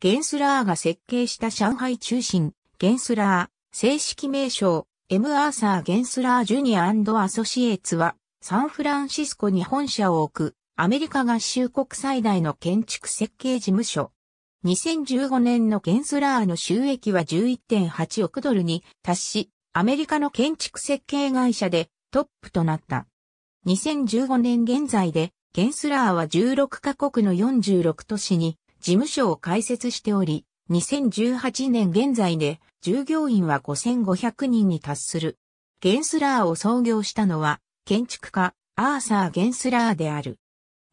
ゲンスラーが設計した上海中心、ゲンスラー、正式名称、エム・アーサー・ゲンスラー・ジュニアアソシエーツは、サンフランシスコに本社を置く、アメリカ合衆国最大の建築設計事務所。2015年のゲンスラーの収益は11.8億ドルに達し、アメリカの建築設計会社でトップとなった。2015年現在で、ゲンスラーは16カ国の46都市に事務所を開設しており、2018年現在で従業員は5500人に達する。ゲンスラーを創業したのは建築家アーサー・ゲンスラーである。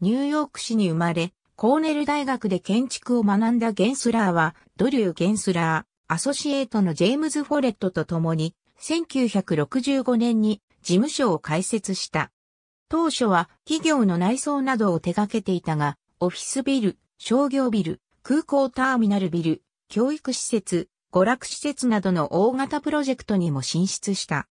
ニューヨーク市に生まれ、コーネル大学で建築を学んだゲンスラーはドリュー・ゲンスラー、アソシエイトのジェームズ・フォレットと共に1965年に事務所を開設した。当初は企業の内装などを手掛けていたが、オフィスビル、商業ビル、空港ターミナルビル、教育施設、娯楽施設などの大型プロジェクトにも進出した。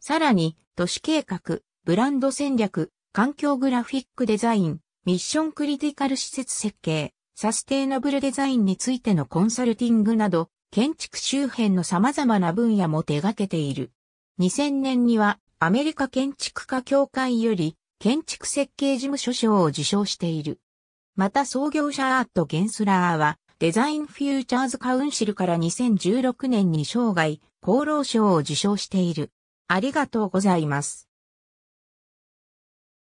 さらに、都市計画、ブランド戦略、環境グラフィックデザイン、ミッションクリティカル施設設計、サステイナブルデザインについてのコンサルティングなど、建築周辺の様々な分野も手掛けている。2000年にはアメリカ建築家協会より建築設計事務所賞を受賞している。また創業者アート・ゲンスラーは、デザインフューチャーズカウンシルから2016年に生涯、厚労賞を受賞している。ありがとうございます。